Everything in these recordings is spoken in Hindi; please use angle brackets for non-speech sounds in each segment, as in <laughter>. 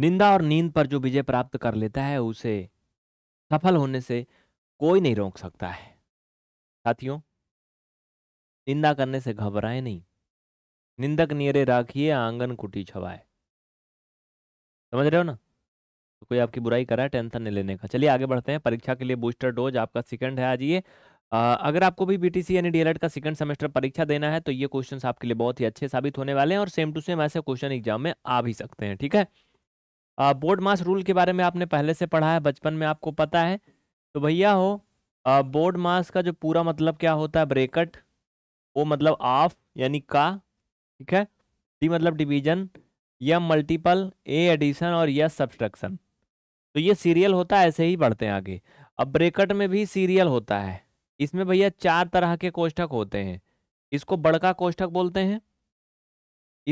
निंदा और नींद पर जो विजय प्राप्त कर लेता है उसे सफल होने से कोई नहीं रोक सकता है साथियों निंदा करने से घबराए नहीं निंदक नियरे राखिए आंगन कुटी छवाए समझ रहे हो ना तो कोई आपकी बुराई करा है टेंशन नहीं लेने का चलिए आगे बढ़ते हैं परीक्षा के लिए बूस्टर डोज आपका सेकंड है आज ये अगर आपको भी बीटीसी यानी डी का सेकंड सेमेस्टर परीक्षा देना है तो ये क्वेश्चन आपके लिए बहुत ही अच्छे साबित होने वाले हैं और सेम टू सेम ऐसे क्वेश्चन एग्जाम में आ भी सकते हैं ठीक है बोर्ड मास रूल के बारे में आपने पहले से पढ़ा है बचपन में आपको पता है तो भैया हो बोर्ड मास का जो पूरा मतलब क्या होता है ब्रेकट वो मतलब ऑफ यानी का ठीक है डी मतलब डिवीजन या मल्टीपल ए एडिशन और या सब्सट्रक्शन तो ये सीरियल होता है ऐसे ही बढ़ते हैं आगे अब ब्रेकट में भी सीरियल होता है इसमें भैया चार तरह के कोष्ठक होते हैं इसको बड़का कोष्ठक बोलते हैं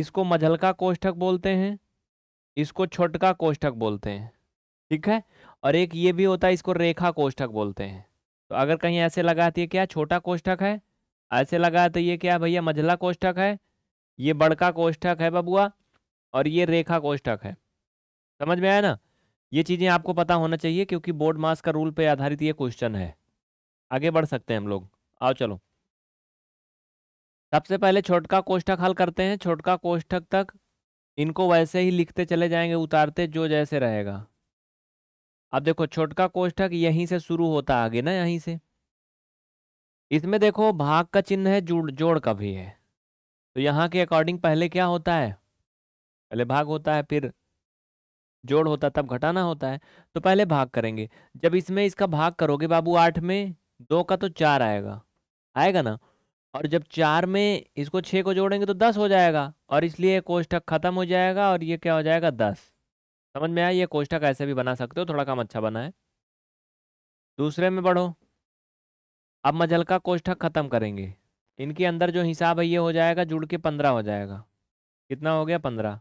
इसको मझलका कोष्ठक बोलते हैं इसको छोटका कोष्ठक बोलते हैं ठीक है और एक ये भी होता है इसको रेखा कोष्ठक बोलते हैं तो अगर कहीं ऐसे लगा तो ये क्या छोटा कोष्ठक है ऐसे लगा तो ये क्या भैया मझला कोष्ठक है ये बड़का कोष्ठक है बबुआ और ये रेखा कोष्ठक है समझ में आया ना ये चीज़ें आपको पता होना चाहिए क्योंकि बोर्ड मास का रूल पे आधारित ये क्वेश्चन है आगे बढ़ सकते हैं हम लोग आओ चलो सबसे पहले छोटका कोष्ठक हल करते हैं छोटका कोष्ठक तक इनको वैसे ही लिखते चले जाएंगे उतारते जो जैसे रहेगा अब देखो छोटका कोष्ठक यहीं से शुरू होता आगे ना यहीं से इसमें देखो भाग का चिन्ह है जोड़ जोड़ का भी है तो यहाँ के अकॉर्डिंग पहले क्या होता है पहले भाग होता है फिर जोड़ होता तब घटाना होता है तो पहले भाग करेंगे जब इसमें इसका भाग करोगे बाबू आठ में दो का तो चार आएगा आएगा ना और जब चार में इसको छः को जोड़ेंगे तो दस हो जाएगा और इसलिए कोष्ठक ख़त्म हो जाएगा और ये क्या हो जाएगा दस समझ में आया ये कोष्ठक ऐसे भी बना सकते हो थोड़ा काम अच्छा बना है दूसरे में बढ़ो अब मजल का कोष्ठक ख़त्म करेंगे इनके अंदर जो हिसाब है ये हो जाएगा जुड़ के पंद्रह हो जाएगा कितना हो गया पंद्रह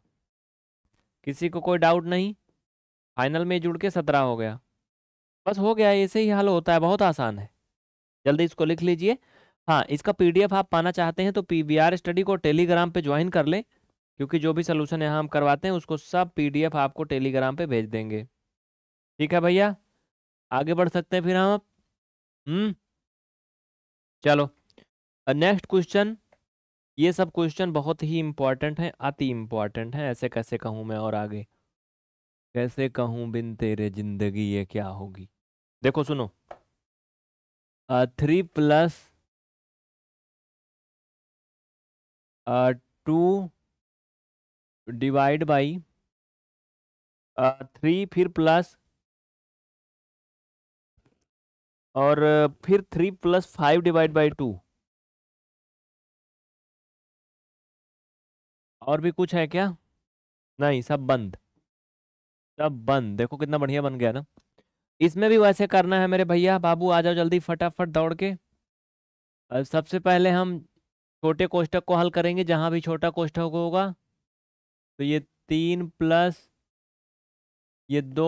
किसी को कोई डाउट नहीं फाइनल में जुड़ के सत्रह हो गया बस हो गया ऐसे ही हल होता है बहुत आसान है जल्दी इसको लिख लीजिए हाँ इसका पीडीएफ आप पाना चाहते हैं तो पीवीआर स्टडी को टेलीग्राम पे ज्वाइन कर लें क्योंकि जो भी सोल्यूशन यहाँ हम करवाते हैं उसको सब पीडीएफ आपको टेलीग्राम पे भेज देंगे ठीक है भैया आगे बढ़ सकते हैं फिर हम हम्म चलो नेक्स्ट क्वेश्चन ये सब क्वेश्चन बहुत ही इम्पॉर्टेंट हैं अति इम्पॉर्टेंट हैं ऐसे कैसे कहूँ मैं और आगे कैसे कहूँ बिन तेरे जिंदगी ये क्या होगी देखो सुनो three plus two divide by three फिर प्लस और फिर three plus five divide by two और भी कुछ है क्या नहीं सब बंद सब बंद देखो कितना बढ़िया बन गया ना इसमें भी वैसे करना है मेरे भैया बाबू आ जाओ जल्दी फटाफट दौड़ के सबसे पहले हम छोटे कोष्टक को हल करेंगे जहां भी छोटा कोष्टक होगा तो ये तीन प्लस ये दो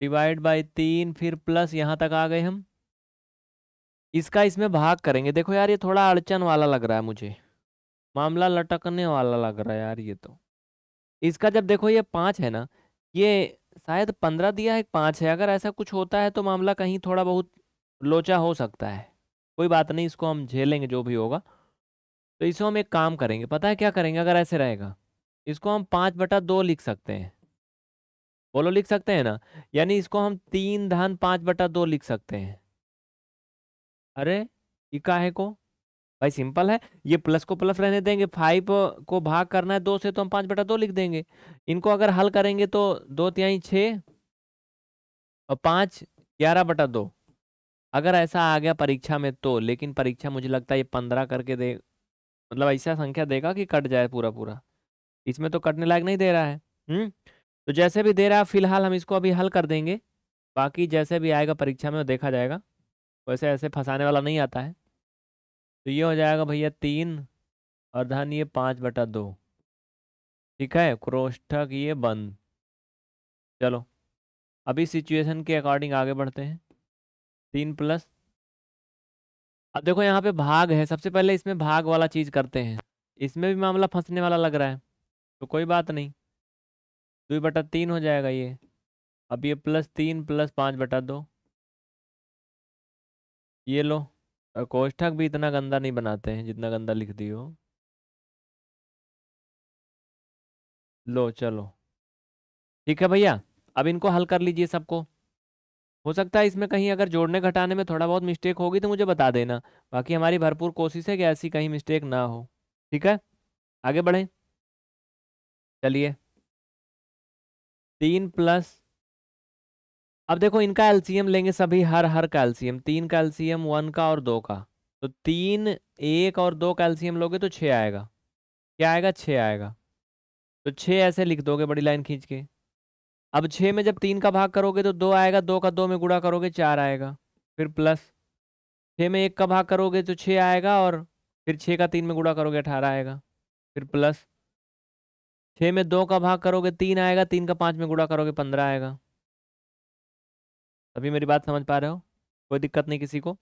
डिवाइड बाय तीन फिर प्लस यहां तक आ गए हम इसका इसमें भाग करेंगे देखो यार ये थोड़ा अड़चन वाला लग रहा है मुझे मामला लटकने वाला लग रहा है यार ये तो इसका जब देखो ये पाँच है ना ये शायद पंद्रह दिया है पाँच है अगर ऐसा कुछ होता है तो मामला कहीं थोड़ा बहुत लोचा हो सकता है कोई बात नहीं इसको हम झेलेंगे जो भी होगा तो इसको हम एक काम करेंगे पता है क्या करेंगे अगर ऐसे रहेगा इसको हम पाँच बटा दो लिख सकते हैं बोलो लिख सकते हैं ना यानी इसको हम तीन धन पाँच बटा दो लिख सकते हैं अरे इका है को भाई सिंपल है ये प्लस को प्लस रहने देंगे फाइव को भाग करना है दो से तो हम पाँच बटा दो लिख देंगे इनको अगर हल करेंगे तो दो त्याई छः और पाँच ग्यारह बटा दो अगर ऐसा आ गया परीक्षा में तो लेकिन परीक्षा मुझे लगता है ये पंद्रह करके दे मतलब ऐसा संख्या देगा कि कट जाए पूरा पूरा इसमें तो कटने लायक नहीं दे रहा है हुँ? हम्म, तो जैसे भी दे रहा है फिलहाल हम इसको अभी हल कर देंगे बाकी जैसे भी आएगा परीक्षा में वो देखा जाएगा वैसे ऐसे फंसाने वाला नहीं आता है तो ये हो जाएगा भैया तीन और धन ये पाँच बटा दो ठीक है क्रोष्ठक ये बंद चलो अभी सिचुएशन के अकॉर्डिंग आगे बढ़ते हैं तीन प्लस अब देखो यहाँ पे भाग है सबसे पहले इसमें भाग वाला चीज़ करते हैं इसमें भी मामला फंसने वाला लग रहा है तो कोई बात नहीं दो बटा तीन हो जाएगा ये अब ये प्लस तीन प्लस पाँच बटा दो ये लो और कोष्ठक भी इतना गंदा नहीं बनाते हैं जितना गंदा लिख दियो हो लो चलो ठीक है भैया अब इनको हल कर लीजिए सबको हो सकता है इसमें कहीं अगर जोड़ने घटाने में थोड़ा बहुत मिस्टेक होगी तो मुझे बता देना बाकी हमारी भरपूर कोशिश है कि ऐसी कहीं मिस्टेक ना हो ठीक है आगे बढ़ें चलिए तीन प्लस अब देखो इनका एल्सियम लेंगे सभी हर हर का एल्सीयम तीन का एल्सीयम वन का और दो का तो तीन एक और दो का लोगे तो छः आएगा क्या आएगा छः आएगा तो छः ऐसे लिख दोगे बड़ी लाइन खींच के अब छः में जब तीन का भाग करोगे तो दो आएगा दो का दो में गुड़ा करोगे चार आएगा फिर प्लस छः में एक का भाग करोगे तो छः आएगा और फिर छः का तीन में गुड़ा करोगे अठारह आएगा फिर प्लस छः में दो का भाग करोगे तीन आएगा तीन का पाँच में गुड़ा करोगे पंद्रह आएगा अभी मेरी बात समझ पा रहे हो कोई दिक्कत नहीं किसी को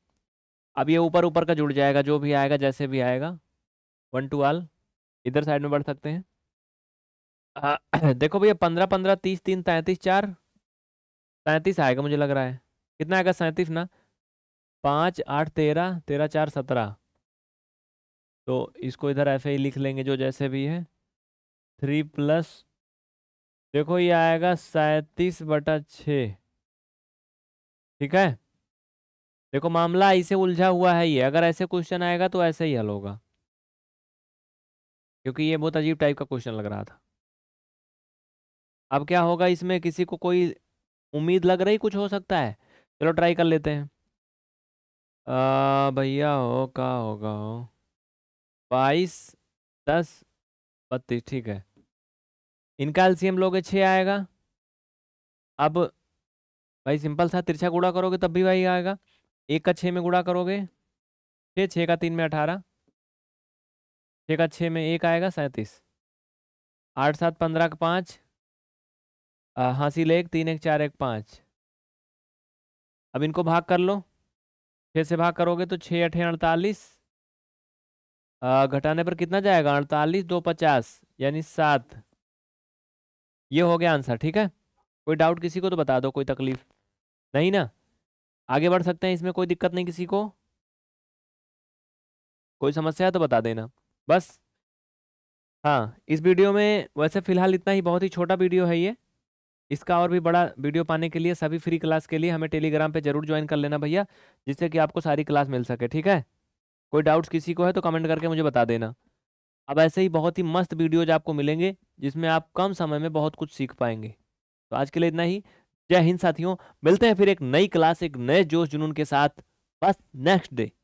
अब ये ऊपर ऊपर का जुड़ जाएगा जो भी आएगा जैसे भी आएगा वन टू आल इधर साइड में बढ़ सकते हैं <clears throat> देखो भैया पंद्रह पंद्रह तीस तीन तैंतीस चार तैंतीस आएगा मुझे लग रहा है कितना आएगा सैंतीस ना पाँच आठ तेरह तेरह चार सत्रह तो इसको इधर ऐसे ही लिख लेंगे जो जैसे भी है थ्री प्लस देखो ये आएगा सैंतीस बटा छ ठीक है देखो मामला ऐसे उलझा हुआ है ये अगर ऐसे क्वेश्चन आएगा तो ऐसे ही हल होगा क्योंकि ये बहुत अजीब टाइप का क्वेश्चन लग रहा था अब क्या होगा इसमें किसी को कोई उम्मीद लग रही कुछ हो सकता है चलो ट्राई कर लेते हैं भैया हो का होगा हो बाईस दस बत्तीस ठीक है इनका एलसीएम लोगे छः आएगा अब भाई सिंपल सा तिरछा गुड़ा करोगे तब भी वही आएगा एक का छः में गुड़ा करोगे छः छः का तीन में अठारह छः का छः में एक आएगा सैंतीस आठ सात पंद्रह का पाँच हाँसी लेक तीन एक चार एक पाँच अब इनको भाग कर लो छः से भाग करोगे तो छः अठे अड़तालीस घटाने पर कितना जाएगा अड़तालीस दो पचास यानी सात ये हो गया आंसर ठीक है कोई डाउट किसी को तो बता दो कोई तकलीफ नहीं ना आगे बढ़ सकते हैं इसमें कोई दिक्कत नहीं किसी को कोई समस्या है तो बता देना बस हाँ इस वीडियो में वैसे फ़िलहाल इतना ही बहुत ही छोटा वीडियो है ये इसका और भी बड़ा वीडियो पाने के लिए सभी फ्री क्लास के लिए हमें टेलीग्राम पे जरूर ज्वाइन कर लेना भैया जिससे कि आपको सारी क्लास मिल सके ठीक है कोई डाउट्स किसी को है तो कमेंट करके मुझे बता देना अब ऐसे ही बहुत ही मस्त वीडियोज आपको मिलेंगे जिसमें आप कम समय में बहुत कुछ सीख पाएंगे तो आज के लिए इतना ही जय हिंद साथियों मिलते हैं फिर एक नई क्लास एक नए जोश जुनून के साथ बस नेक्स्ट डे